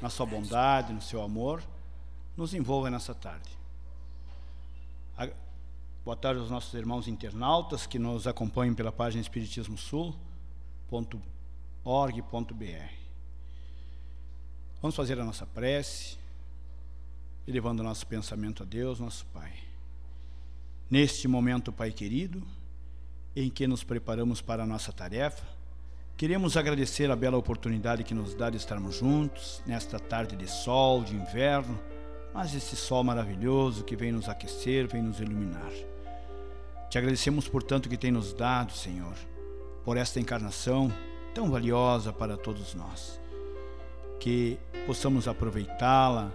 na sua bondade, no seu amor, nos envolva nessa tarde. Boa tarde aos nossos irmãos internautas que nos acompanham pela página spiritismo-sul.org.br. Vamos fazer a nossa prece, elevando o nosso pensamento a Deus, nosso Pai. Neste momento, Pai querido, em que nos preparamos para a nossa tarefa, Queremos agradecer a bela oportunidade que nos dá de estarmos juntos nesta tarde de sol, de inverno, mas esse sol maravilhoso que vem nos aquecer, vem nos iluminar. Te agradecemos por tanto que tem nos dado, Senhor, por esta encarnação tão valiosa para todos nós. Que possamos aproveitá-la,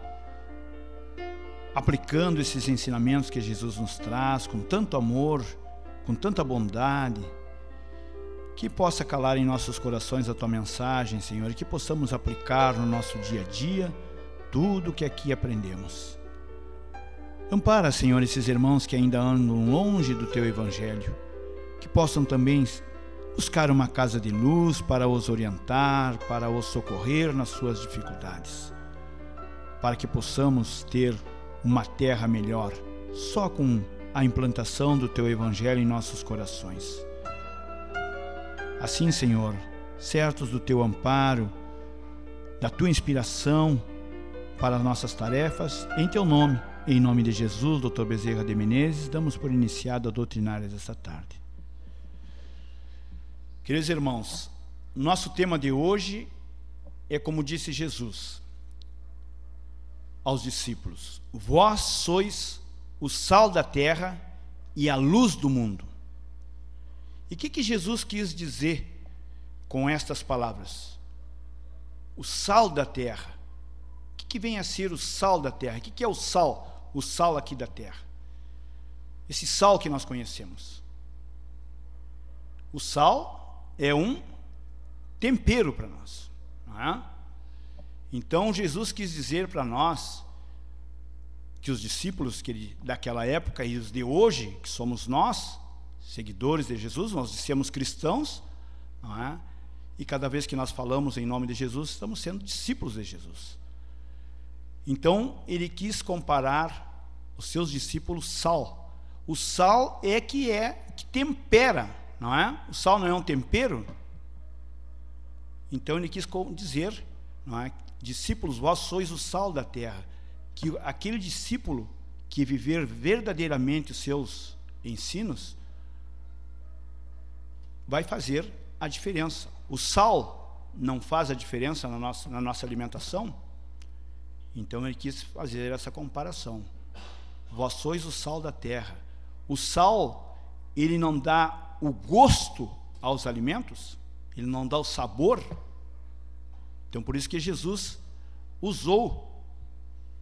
aplicando esses ensinamentos que Jesus nos traz com tanto amor, com tanta bondade que possa calar em nossos corações a tua mensagem, Senhor, e que possamos aplicar no nosso dia a dia tudo o que aqui aprendemos. Ampara, Senhor, esses irmãos que ainda andam longe do teu evangelho, que possam também buscar uma casa de luz para os orientar, para os socorrer nas suas dificuldades, para que possamos ter uma terra melhor só com a implantação do teu evangelho em nossos corações. Assim, Senhor, certos do teu amparo, da tua inspiração para as nossas tarefas, em teu nome, em nome de Jesus, Dr. Bezerra de Menezes, damos por iniciado a doutrinária desta tarde. Queridos irmãos, nosso tema de hoje é como disse Jesus aos discípulos: Vós sois o sal da terra e a luz do mundo. E o que, que Jesus quis dizer com estas palavras? O sal da terra. O que, que vem a ser o sal da terra? O que, que é o sal? O sal aqui da terra. Esse sal que nós conhecemos. O sal é um tempero para nós. É? Então Jesus quis dizer para nós que os discípulos que ele, daquela época e os de hoje, que somos nós, seguidores de Jesus, nós dissemos cristãos, não é? e cada vez que nós falamos em nome de Jesus, estamos sendo discípulos de Jesus. Então, ele quis comparar os seus discípulos sal. O sal é que é que tempera, não é? O sal não é um tempero. Então ele quis dizer, não é? Discípulos, vós sois o sal da terra. Que aquele discípulo que viver verdadeiramente os seus ensinos, vai fazer a diferença. O sal não faz a diferença na nossa, na nossa alimentação? Então ele quis fazer essa comparação. Vós sois o sal da terra. O sal, ele não dá o gosto aos alimentos, ele não dá o sabor. Então por isso que Jesus usou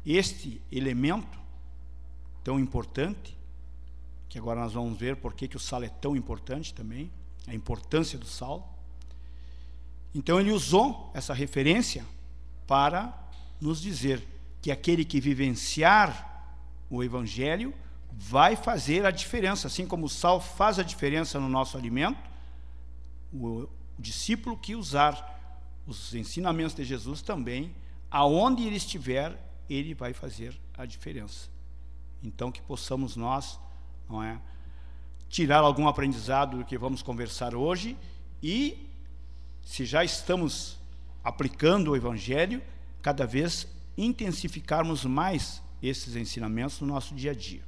este elemento tão importante, que agora nós vamos ver por que o sal é tão importante também a importância do sal. Então ele usou essa referência para nos dizer que aquele que vivenciar o evangelho vai fazer a diferença, assim como o sal faz a diferença no nosso alimento, o discípulo que usar os ensinamentos de Jesus também, aonde ele estiver, ele vai fazer a diferença. Então que possamos nós, não é, tirar algum aprendizado do que vamos conversar hoje e, se já estamos aplicando o Evangelho, cada vez intensificarmos mais esses ensinamentos no nosso dia a dia.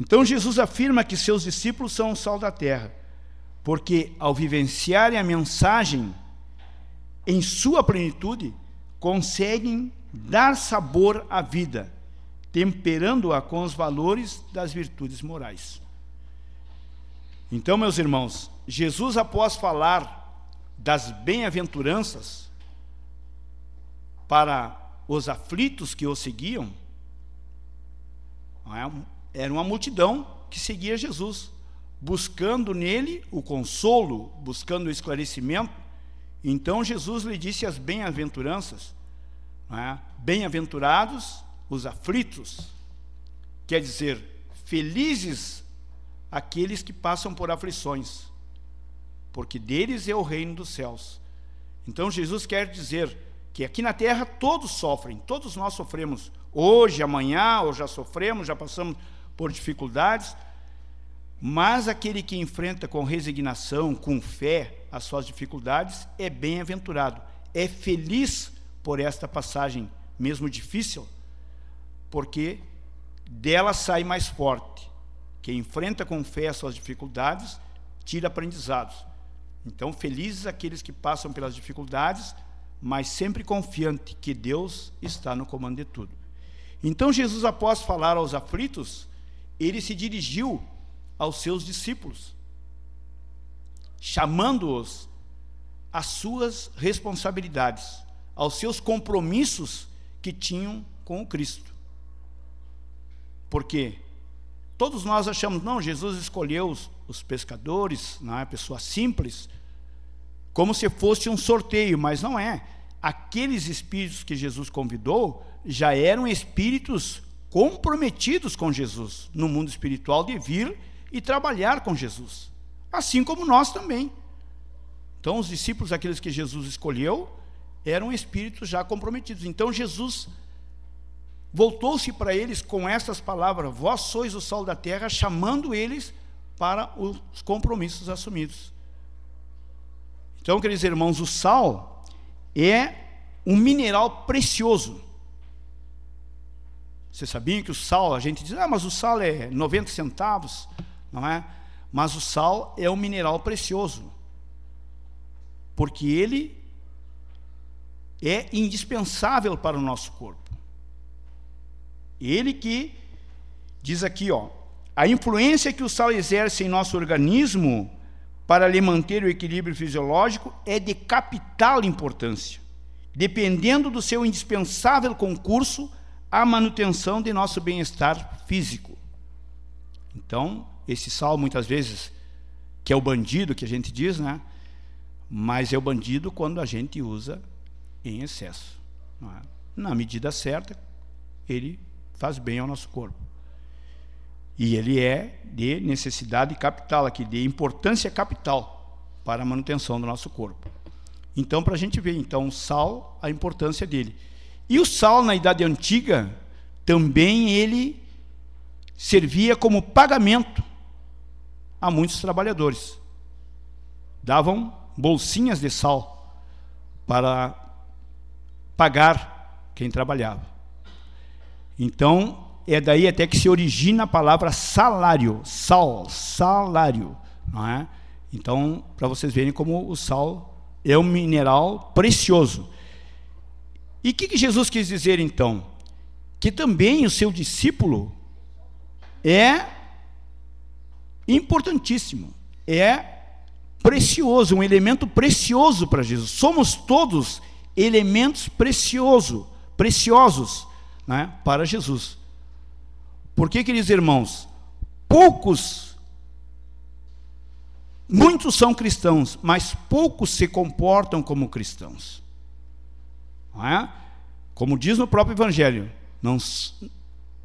Então, Jesus afirma que seus discípulos são o sal da terra, porque, ao vivenciarem a mensagem em sua plenitude, conseguem dar sabor à vida, temperando-a com os valores das virtudes morais. Então, meus irmãos, Jesus, após falar das bem-aventuranças para os aflitos que o seguiam, é? era uma multidão que seguia Jesus, buscando nele o consolo, buscando o esclarecimento. Então Jesus lhe disse as bem-aventuranças, é? bem-aventurados os aflitos, quer dizer, felizes aqueles que passam por aflições, porque deles é o reino dos céus. Então Jesus quer dizer que aqui na terra todos sofrem, todos nós sofremos, hoje, amanhã, ou já sofremos, já passamos por dificuldades, mas aquele que enfrenta com resignação, com fé, as suas dificuldades é bem-aventurado, é feliz por esta passagem, mesmo difícil, porque dela sai mais forte, que enfrenta com fé suas dificuldades, tira aprendizados. Então, felizes aqueles que passam pelas dificuldades, mas sempre confiante que Deus está no comando de tudo. Então, Jesus, após falar aos aflitos, ele se dirigiu aos seus discípulos, chamando-os às suas responsabilidades, aos seus compromissos que tinham com o Cristo. Por quê? Todos nós achamos, não, Jesus escolheu os, os pescadores, é? pessoas simples, como se fosse um sorteio, mas não é. Aqueles espíritos que Jesus convidou já eram espíritos comprometidos com Jesus no mundo espiritual de vir e trabalhar com Jesus, assim como nós também. Então, os discípulos, aqueles que Jesus escolheu, eram espíritos já comprometidos. Então, Jesus voltou-se para eles com estas palavras: Vós sois o sol da terra, chamando eles para os compromissos assumidos. Então, queridos irmãos, o sal é um mineral precioso. Você sabia que o sal, a gente diz, ah, mas o sal é 90 centavos, não é? Mas o sal é um mineral precioso. Porque ele é indispensável para o nosso corpo. Ele que diz aqui, ó, a influência que o sal exerce em nosso organismo para lhe manter o equilíbrio fisiológico é de capital importância, dependendo do seu indispensável concurso à manutenção de nosso bem-estar físico. Então, esse sal muitas vezes que é o bandido que a gente diz, né? Mas é o bandido quando a gente usa em excesso. É? Na medida certa, ele faz bem ao nosso corpo. E ele é de necessidade capital aqui, de importância capital para a manutenção do nosso corpo. Então, para a gente ver, então, o sal, a importância dele. E o sal, na Idade Antiga, também ele servia como pagamento a muitos trabalhadores. Davam bolsinhas de sal para pagar quem trabalhava. Então, é daí até que se origina a palavra salário, sal, salário, não é? Então, para vocês verem como o sal é um mineral precioso. E o que, que Jesus quis dizer então? Que também o seu discípulo é importantíssimo, é precioso, um elemento precioso para Jesus. Somos todos elementos precioso, preciosos né, para Jesus. Por que, queridos irmãos, poucos, muitos são cristãos, mas poucos se comportam como cristãos. Não é? Como diz no próprio Evangelho, não,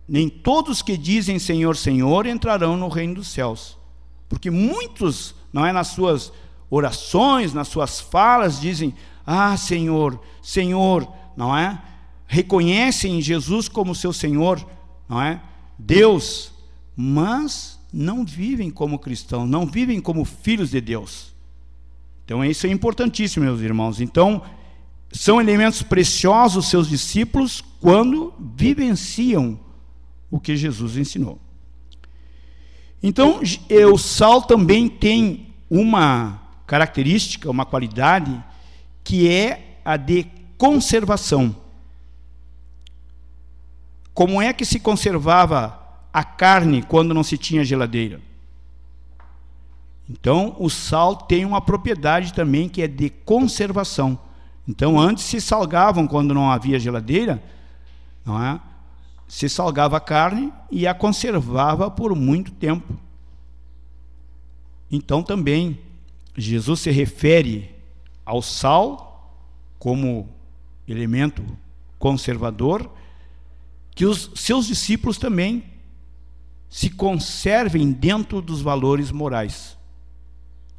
nem todos que dizem Senhor, Senhor entrarão no reino dos céus. Porque muitos, não é nas suas orações, nas suas falas, dizem: Ah, Senhor, Senhor, não é? reconhecem Jesus como seu Senhor, não é? Deus, mas não vivem como cristãos, não vivem como filhos de Deus. Então isso é importantíssimo, meus irmãos. Então, são elementos preciosos seus discípulos quando vivenciam o que Jesus ensinou. Então, eh, o sal também tem uma característica, uma qualidade que é a de conservação como é que se conservava a carne quando não se tinha geladeira? Então, o sal tem uma propriedade também que é de conservação. Então, antes se salgavam quando não havia geladeira, não é? Se salgava a carne e a conservava por muito tempo. Então, também Jesus se refere ao sal como elemento conservador que os seus discípulos também se conservem dentro dos valores morais.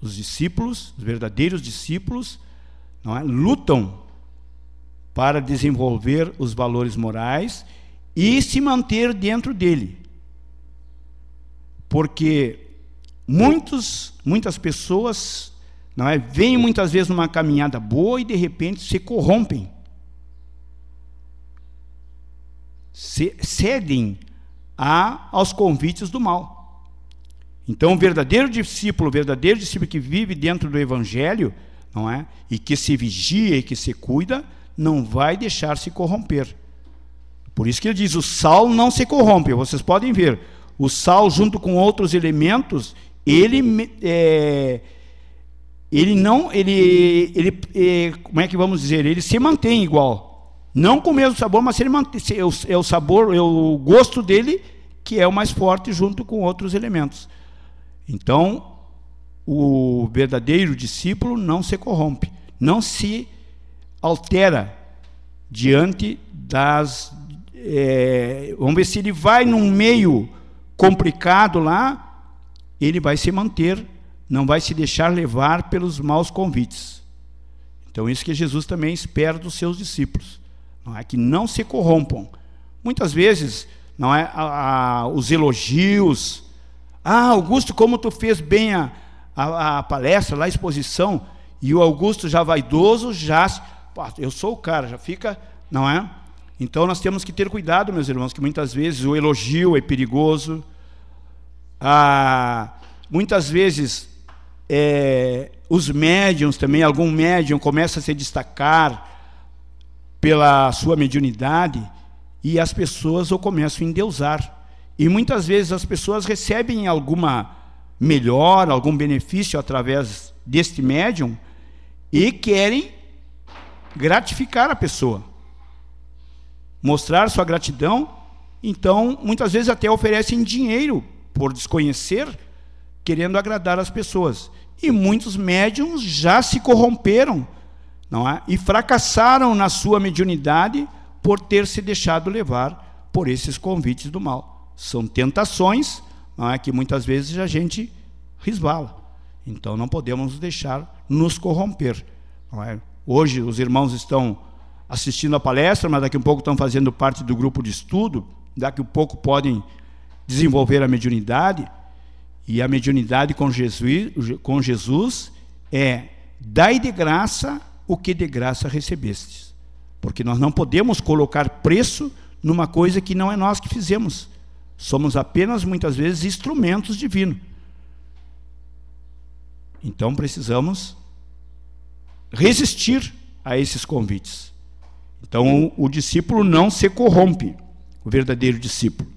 Os discípulos, os verdadeiros discípulos, é? lutam para desenvolver os valores morais e se manter dentro dele. Porque muitos, muitas pessoas não é, vêm muitas vezes numa caminhada boa e de repente se corrompem cedem a, aos convites do mal. Então, o verdadeiro discípulo, o verdadeiro discípulo que vive dentro do Evangelho, não é? E que se vigia e que se cuida, não vai deixar se corromper. Por isso que ele diz: o sal não se corrompe. Vocês podem ver, o sal junto com outros elementos, ele é, ele não, ele, ele é, como é que vamos dizer? Ele se mantém igual. Não com o mesmo sabor, mas ele mantém, é o sabor, é o gosto dele que é o mais forte junto com outros elementos. Então, o verdadeiro discípulo não se corrompe, não se altera diante das. É, vamos ver se ele vai num meio complicado lá, ele vai se manter, não vai se deixar levar pelos maus convites. Então, isso que Jesus também espera dos seus discípulos não é que não se corrompam. Muitas vezes, não é a, a, os elogios. Ah, Augusto, como tu fez bem a, a, a palestra, lá a exposição, e o Augusto já vaidoso, já eu sou o cara, já fica, não é? Então nós temos que ter cuidado, meus irmãos, que muitas vezes o elogio é perigoso. Ah, muitas vezes é, os médiums também, algum médium começa a se destacar, pela sua mediunidade e as pessoas o começam a endeusar. E muitas vezes as pessoas recebem alguma melhora, algum benefício através deste médium e querem gratificar a pessoa, mostrar sua gratidão. Então, muitas vezes até oferecem dinheiro por desconhecer, querendo agradar as pessoas. E muitos médiums já se corromperam não é? E fracassaram na sua mediunidade por ter se deixado levar por esses convites do mal. São tentações, não é que muitas vezes a gente resvala. Então não podemos deixar nos corromper. É? Hoje os irmãos estão assistindo a palestra, mas daqui a pouco estão fazendo parte do grupo de estudo, daqui a pouco podem desenvolver a mediunidade. E a mediunidade com Jesus, com Jesus é dai de graça o que de graça recebestes. Porque nós não podemos colocar preço numa coisa que não é nós que fizemos. Somos apenas, muitas vezes, instrumentos divinos. Então precisamos resistir a esses convites. Então o discípulo não se corrompe, o verdadeiro discípulo.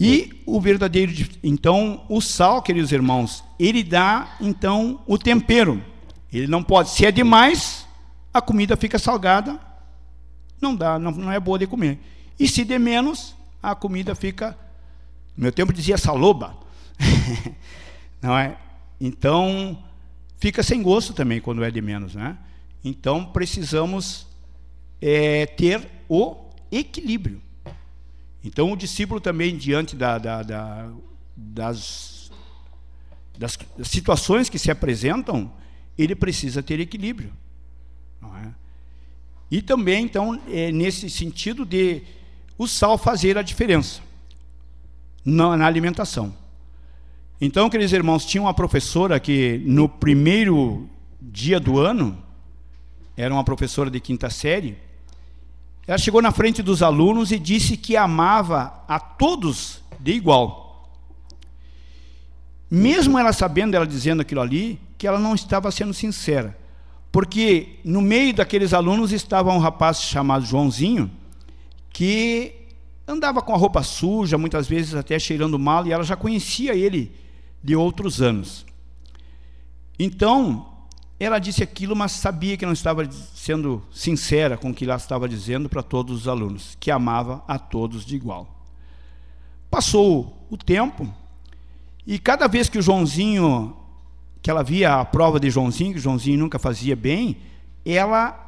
E o verdadeiro, então, o sal, queridos irmãos, ele dá então o tempero ele não pode. Se é demais, a comida fica salgada, não dá, não, não é boa de comer. E se de menos, a comida fica. No meu tempo dizia saloba. não é? Então, fica sem gosto também quando é de menos, né? Então, precisamos é, ter o equilíbrio. Então, o discípulo também, diante da, da, da, das, das situações que se apresentam, ele precisa ter equilíbrio. É? E também, então, é nesse sentido de o sal fazer a diferença na, na alimentação. Então, queridos irmãos, tinha uma professora que no primeiro dia do ano, era uma professora de quinta série, ela chegou na frente dos alunos e disse que amava a todos de igual. Mesmo ela sabendo, ela dizendo aquilo ali, que ela não estava sendo sincera. Porque no meio daqueles alunos estava um rapaz chamado Joãozinho, que andava com a roupa suja, muitas vezes até cheirando mal, e ela já conhecia ele de outros anos. Então, ela disse aquilo, mas sabia que não estava sendo sincera com o que ela estava dizendo para todos os alunos, que amava a todos de igual. Passou o tempo, e cada vez que o Joãozinho que ela via a prova de Joãozinho, que Joãozinho nunca fazia bem, ela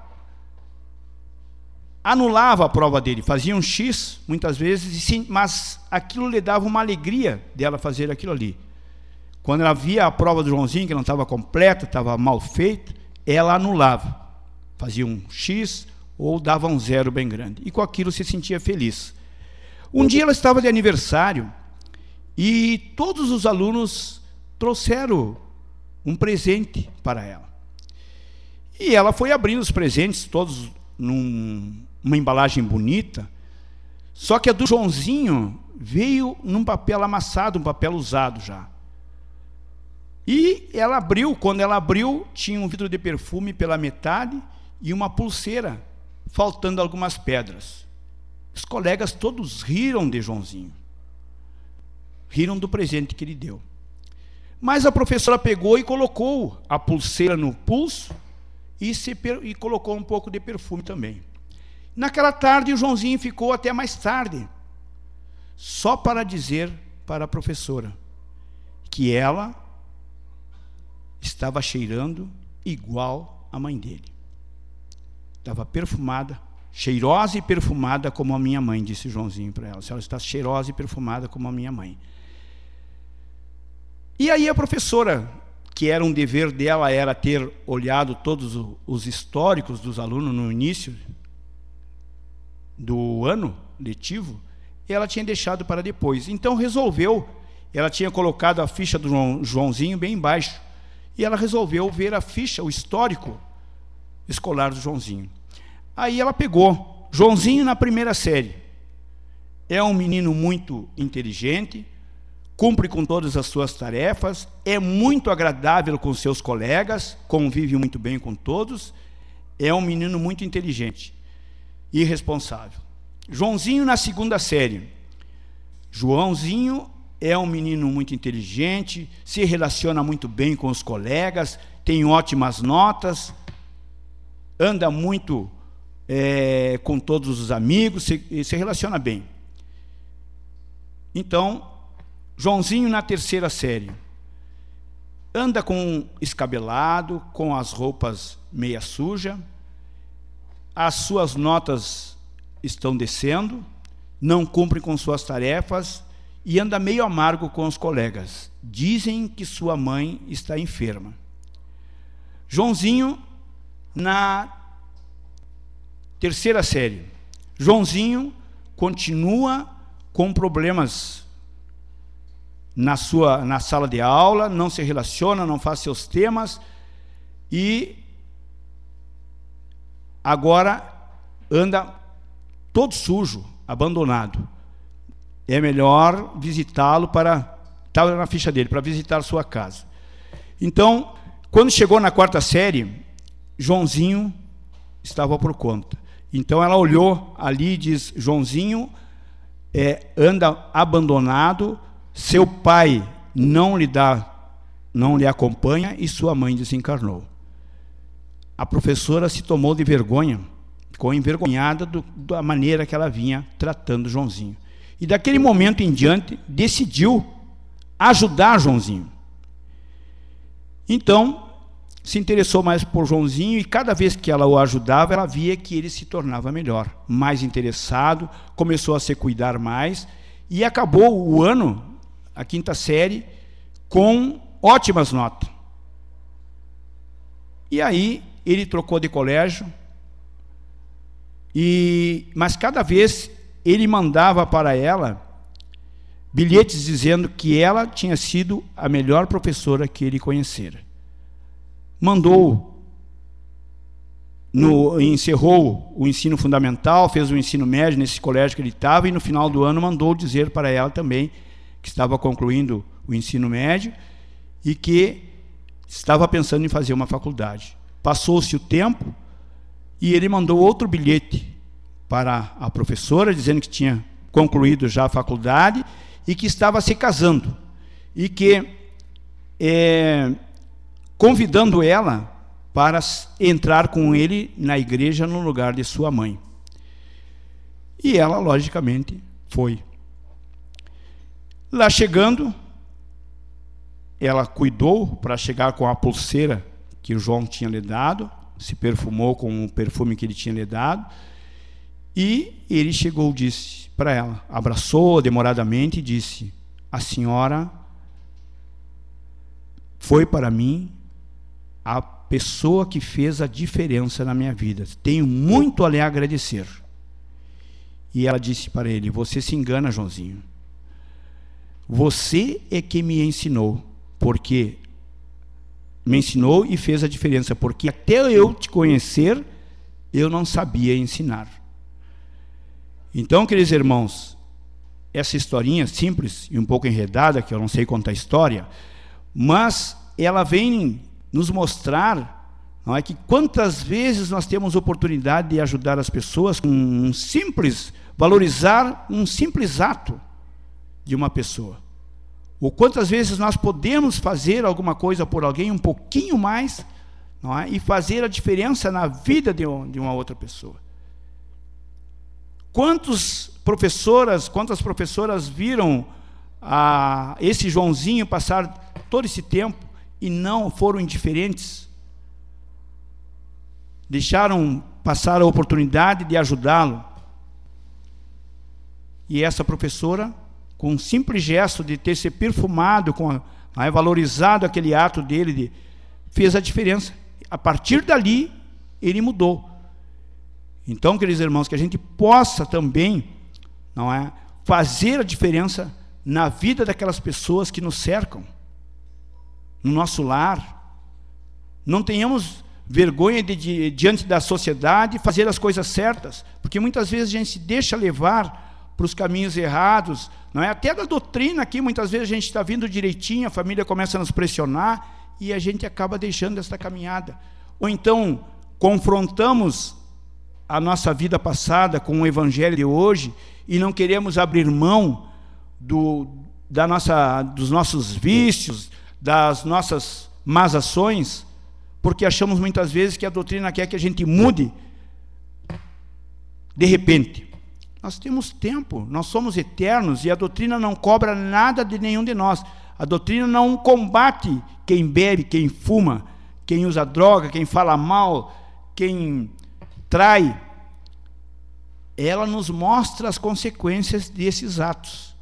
anulava a prova dele, fazia um X muitas vezes, mas aquilo lhe dava uma alegria dela fazer aquilo ali. Quando ela via a prova do Joãozinho, que não estava completa, estava mal feita, ela anulava. Fazia um X ou dava um zero bem grande. E com aquilo se sentia feliz. Um dia ela estava de aniversário e todos os alunos trouxeram um presente para ela. E ela foi abrindo os presentes, todos numa num, embalagem bonita. Só que a do Joãozinho veio num papel amassado, um papel usado já. E ela abriu, quando ela abriu, tinha um vidro de perfume pela metade e uma pulseira, faltando algumas pedras. Os colegas todos riram de Joãozinho. Riram do presente que ele deu. Mas a professora pegou e colocou a pulseira no pulso e, se, e colocou um pouco de perfume também. Naquela tarde, o Joãozinho ficou até mais tarde, só para dizer para a professora que ela estava cheirando igual à mãe dele. Estava perfumada, cheirosa e perfumada como a minha mãe, disse Joãozinho para ela. Ela está cheirosa e perfumada como a minha mãe. E aí a professora, que era um dever dela, era ter olhado todos os históricos dos alunos no início do ano letivo, ela tinha deixado para depois. Então resolveu, ela tinha colocado a ficha do Joãozinho bem embaixo, e ela resolveu ver a ficha, o histórico escolar do Joãozinho. Aí ela pegou Joãozinho na primeira série. É um menino muito inteligente, cumpre com todas as suas tarefas, é muito agradável com seus colegas, convive muito bem com todos, é um menino muito inteligente e responsável. Joãozinho na segunda série. Joãozinho é um menino muito inteligente, se relaciona muito bem com os colegas, tem ótimas notas, anda muito é, com todos os amigos, se, se relaciona bem. Então, Joãozinho na terceira série. Anda com um escabelado, com as roupas meia suja, as suas notas estão descendo, não cumpre com suas tarefas e anda meio amargo com os colegas. Dizem que sua mãe está enferma. Joãozinho na terceira série. Joãozinho continua com problemas na sua na sala de aula, não se relaciona, não faz seus temas e agora anda todo sujo, abandonado. É melhor visitá-lo para estava tá na ficha dele, para visitar sua casa. Então, quando chegou na quarta série, Joãozinho estava por conta. Então ela olhou ali e diz: Joãozinho é, anda abandonado, seu pai não lhe dá, não lhe acompanha e sua mãe desencarnou. A professora se tomou de vergonha, ficou envergonhada do, da maneira que ela vinha tratando Joãozinho. E daquele momento em diante, decidiu ajudar Joãozinho. Então, se interessou mais por Joãozinho e cada vez que ela o ajudava, ela via que ele se tornava melhor, mais interessado, começou a se cuidar mais e acabou o ano a quinta série, com ótimas notas. E aí ele trocou de colégio, e mas cada vez ele mandava para ela bilhetes dizendo que ela tinha sido a melhor professora que ele conhecera. Mandou, no, encerrou o ensino fundamental, fez o ensino médio nesse colégio que ele estava, e no final do ano mandou dizer para ela também que estava concluindo o ensino médio e que estava pensando em fazer uma faculdade. Passou-se o tempo e ele mandou outro bilhete para a professora dizendo que tinha concluído já a faculdade e que estava se casando e que é, convidando ela para entrar com ele na igreja no lugar de sua mãe. E ela, logicamente, foi. Lá chegando, ela cuidou para chegar com a pulseira que João tinha lhe dado, se perfumou com o perfume que ele tinha lhe dado, e ele chegou, disse para ela, abraçou demoradamente e disse: A senhora foi para mim a pessoa que fez a diferença na minha vida. Tenho muito a lhe agradecer. E ela disse para ele: Você se engana, Joãozinho. Você é que me ensinou, porque me ensinou e fez a diferença, porque até eu te conhecer, eu não sabia ensinar. Então, queridos irmãos, essa historinha simples e um pouco enredada, que eu não sei contar a história, mas ela vem nos mostrar não é que quantas vezes nós temos oportunidade de ajudar as pessoas com um simples valorizar um simples ato de uma pessoa. Ou quantas vezes nós podemos fazer alguma coisa por alguém um pouquinho mais não é? e fazer a diferença na vida de, um, de uma outra pessoa. Quantas professoras, quantas professoras viram a ah, esse Joãozinho passar todo esse tempo e não foram indiferentes? Deixaram passar a oportunidade de ajudá-lo. E essa professora com um simples gesto de ter se perfumado, com né, valorizado aquele ato dele, de, fez a diferença. A partir dali, ele mudou. Então, queridos irmãos, que a gente possa também, não é, fazer a diferença na vida daquelas pessoas que nos cercam, no nosso lar. Não tenhamos vergonha de, de, diante da sociedade fazer as coisas certas, porque muitas vezes a gente se deixa levar para os caminhos errados, não é? Até da doutrina aqui, muitas vezes a gente está vindo direitinho, a família começa a nos pressionar e a gente acaba deixando esta caminhada. Ou então, confrontamos a nossa vida passada com o evangelho de hoje e não queremos abrir mão do, da nossa, dos nossos vícios, das nossas más ações, porque achamos muitas vezes que a doutrina quer que a gente mude de repente. Nós temos tempo, nós somos eternos e a doutrina não cobra nada de nenhum de nós. A doutrina não combate quem bebe, quem fuma, quem usa droga, quem fala mal, quem trai. Ela nos mostra as consequências desses atos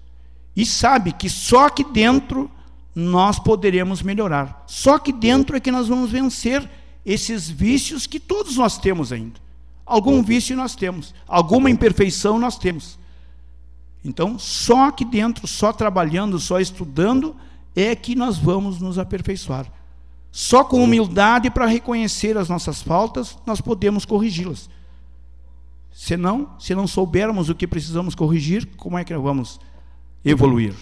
e sabe que só aqui dentro nós poderemos melhorar. Só aqui dentro é que nós vamos vencer esses vícios que todos nós temos ainda. Algum uhum. vício nós temos, alguma imperfeição nós temos. Então, só aqui dentro, só trabalhando, só estudando, é que nós vamos nos aperfeiçoar. Só com humildade para reconhecer as nossas faltas, nós podemos corrigi-las. Se não, se não soubermos o que precisamos corrigir, como é que nós vamos evoluir?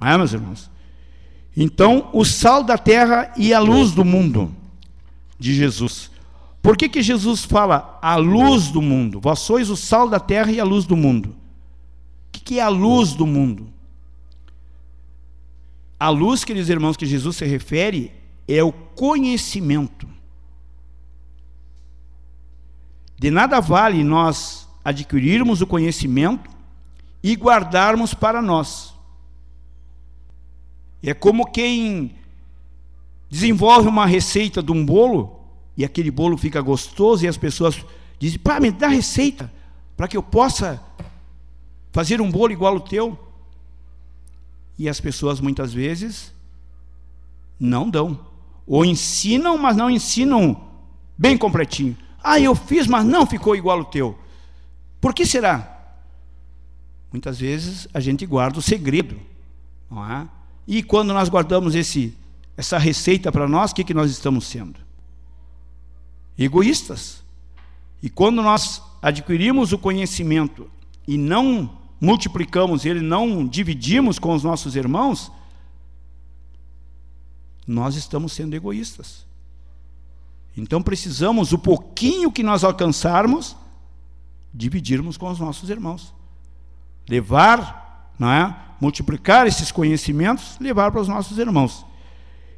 Não é, meus irmãos? Então, o sal da terra e a luz do mundo, de Jesus. Por que, que Jesus fala a luz do mundo? Vós sois o sal da terra e a luz do mundo. O que, que é a luz do mundo? A luz, queridos irmãos, que Jesus se refere é o conhecimento. De nada vale nós adquirirmos o conhecimento e guardarmos para nós. É como quem desenvolve uma receita de um bolo e aquele bolo fica gostoso e as pessoas dizem: pá, me dá receita para que eu possa fazer um bolo igual o teu. E as pessoas muitas vezes não dão. Ou ensinam, mas não ensinam bem completinho. Ah, eu fiz, mas não ficou igual o teu. Por que será? Muitas vezes a gente guarda o segredo. Não é? E quando nós guardamos esse, essa receita para nós, o que, que nós estamos sendo? egoístas. E quando nós adquirimos o conhecimento e não multiplicamos ele, não dividimos com os nossos irmãos, nós estamos sendo egoístas. Então precisamos, o pouquinho que nós alcançarmos, dividirmos com os nossos irmãos. Levar, não é? multiplicar esses conhecimentos, levar para os nossos irmãos.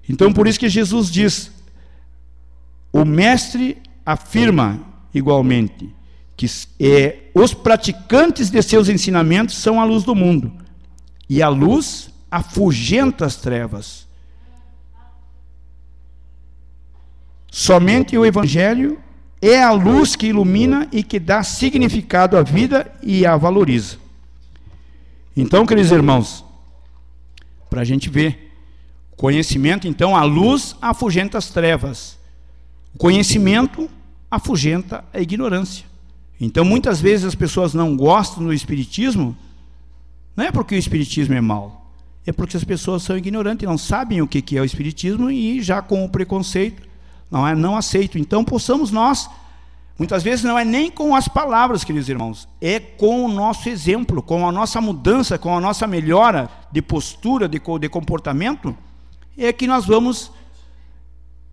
Então por isso que Jesus diz: o mestre afirma igualmente que é, os praticantes de seus ensinamentos são a luz do mundo, e a luz afugenta as trevas. Somente o Evangelho é a luz que ilumina e que dá significado à vida e a valoriza. Então, queridos irmãos, para a gente ver, conhecimento, então, a luz afugenta as trevas. O conhecimento afugenta a ignorância. Então, muitas vezes as pessoas não gostam do Espiritismo, não é porque o Espiritismo é mau, é porque as pessoas são ignorantes, não sabem o que é o Espiritismo e já com o preconceito não, é, não aceito. Então, possamos nós, muitas vezes não é nem com as palavras, queridos irmãos, é com o nosso exemplo, com a nossa mudança, com a nossa melhora de postura, de, de comportamento, é que nós vamos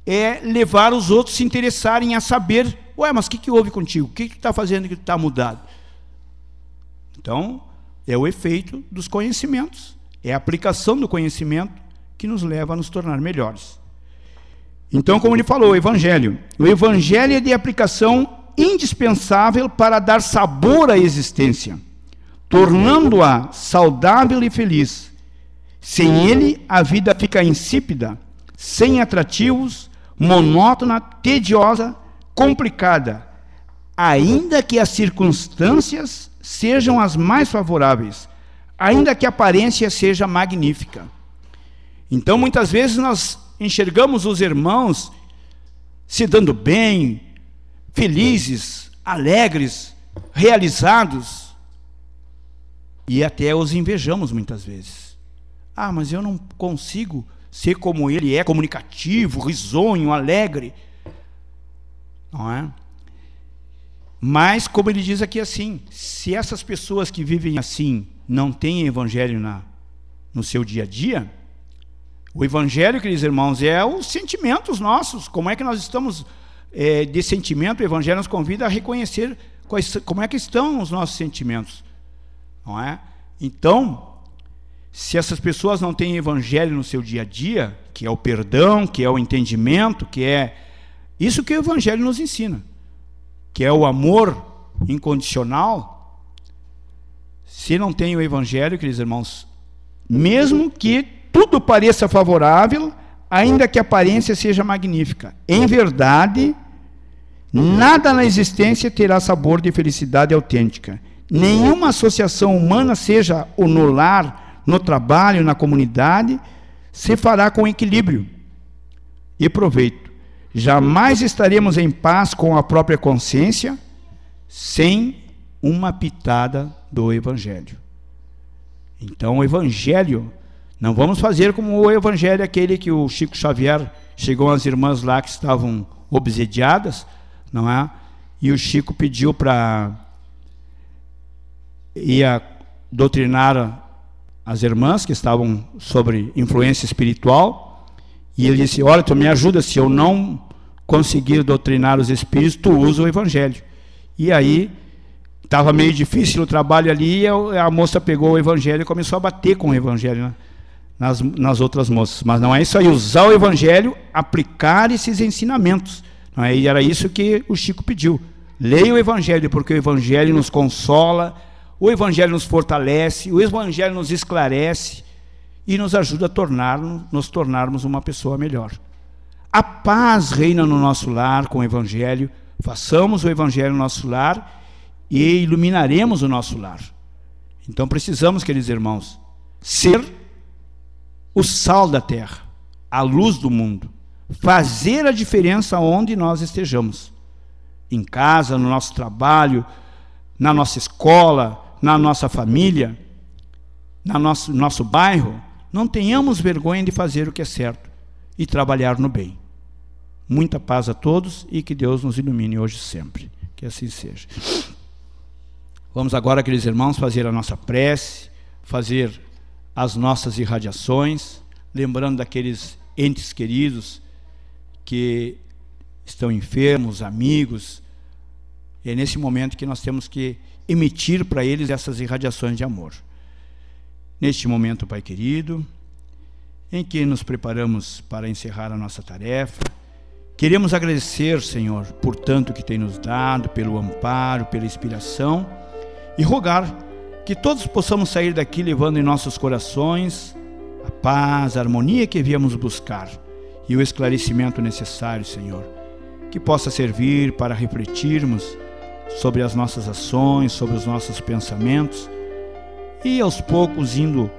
é levar os outros a se interessarem a saber, ué, mas o que, que houve contigo? O que está fazendo que está mudado? Então, é o efeito dos conhecimentos, é a aplicação do conhecimento que nos leva a nos tornar melhores. Então, como ele falou, o Evangelho. O Evangelho é de aplicação indispensável para dar sabor à existência, tornando-a saudável e feliz. Sem ele, a vida fica insípida, sem atrativos monótona, tediosa, complicada, ainda que as circunstâncias sejam as mais favoráveis, ainda que a aparência seja magnífica. Então, muitas vezes nós enxergamos os irmãos se dando bem, felizes, alegres, realizados, e até os invejamos muitas vezes. Ah, mas eu não consigo ser como ele é, comunicativo, risonho, alegre. Não é? Mas, como ele diz aqui assim, se essas pessoas que vivem assim não têm evangelho na, no seu dia a dia, o evangelho, queridos irmãos, é os sentimentos nossos. Como é que nós estamos é, de sentimento? O evangelho nos convida a reconhecer quais, como é que estão os nossos sentimentos. Não é? Então, se essas pessoas não têm evangelho no seu dia a dia, que é o perdão, que é o entendimento, que é isso que o evangelho nos ensina, que é o amor incondicional, se não tem o evangelho, queridos irmãos, mesmo que tudo pareça favorável, ainda que a aparência seja magnífica, em verdade, nada na existência terá sabor de felicidade autêntica. Nenhuma associação humana, seja o no lar, no trabalho, na comunidade, se fará com equilíbrio e proveito. Jamais estaremos em paz com a própria consciência sem uma pitada do Evangelho. Então, o Evangelho, não vamos fazer como o Evangelho aquele que o Chico Xavier chegou às irmãs lá que estavam obsediadas, não é? E o Chico pediu para ia doutrinar as irmãs que estavam sobre influência espiritual, e ele disse: Olha, tu me ajuda, se eu não conseguir doutrinar os espíritos, tu usa o evangelho. E aí estava meio difícil o trabalho ali, e a moça pegou o evangelho e começou a bater com o evangelho né? nas, nas outras moças. Mas não é isso aí, usar o evangelho, aplicar esses ensinamentos. Não é? E era isso que o Chico pediu. Leia o evangelho, porque o evangelho nos consola o Evangelho nos fortalece, o Evangelho nos esclarece e nos ajuda a tornar, nos tornarmos uma pessoa melhor. A paz reina no nosso lar com o Evangelho, façamos o Evangelho no nosso lar e iluminaremos o nosso lar. Então precisamos, queridos irmãos, ser o sal da terra, a luz do mundo, fazer a diferença onde nós estejamos em casa, no nosso trabalho, na nossa escola, na nossa família, no nosso, nosso bairro, não tenhamos vergonha de fazer o que é certo e trabalhar no bem. Muita paz a todos e que Deus nos ilumine hoje e sempre. Que assim seja. Vamos agora, queridos irmãos, fazer a nossa prece, fazer as nossas irradiações, lembrando daqueles entes queridos que estão enfermos, amigos. É nesse momento que nós temos que emitir para eles essas irradiações de amor. Neste momento, Pai querido, em que nos preparamos para encerrar a nossa tarefa, queremos agradecer, Senhor, por tanto que tem nos dado, pelo amparo, pela inspiração e rogar que todos possamos sair daqui levando em nossos corações a paz, a harmonia que viemos buscar e o esclarecimento necessário, Senhor, que possa servir para refletirmos sobre as nossas ações, sobre os nossos pensamentos e aos poucos indo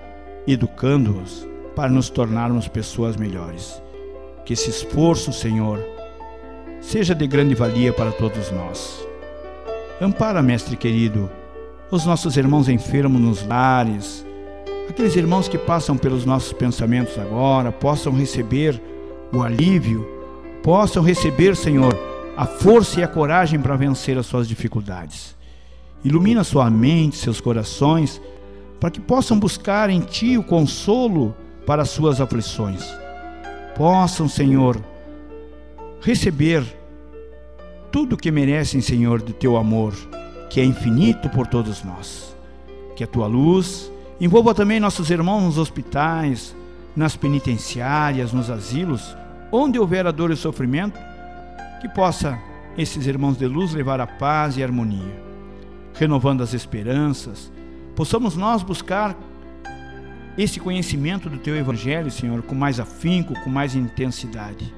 educando-os para nos tornarmos pessoas melhores. Que esse esforço, Senhor, seja de grande valia para todos nós. Ampara, Mestre querido, os nossos irmãos enfermos nos lares, aqueles irmãos que passam pelos nossos pensamentos agora, possam receber o alívio, possam receber, Senhor, a força e a coragem para vencer as suas dificuldades. Ilumina sua mente, seus corações, para que possam buscar em Ti o consolo para as suas aflições. Possam, Senhor, receber tudo o que merecem, Senhor, do Teu amor, que é infinito por todos nós. Que a Tua luz envolva também nossos irmãos nos hospitais, nas penitenciárias, nos asilos, onde houver a dor e o sofrimento que possa esses irmãos de luz levar a paz e a harmonia, renovando as esperanças. Possamos nós buscar esse conhecimento do teu evangelho, Senhor, com mais afinco, com mais intensidade.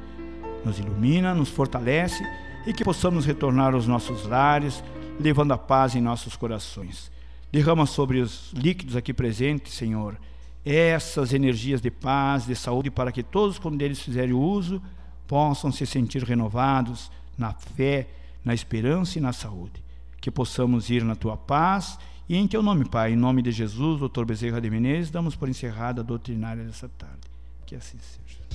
Nos ilumina, nos fortalece e que possamos retornar aos nossos lares, levando a paz em nossos corações. Derrama sobre os líquidos aqui presentes, Senhor, essas energias de paz, de saúde, para que todos, quando eles fizerem uso, possam se sentir renovados na fé, na esperança e na saúde. Que possamos ir na tua paz e em teu nome, Pai, em nome de Jesus, Dr. Bezerra de Menezes, damos por encerrada a doutrinária dessa tarde. Que assim seja.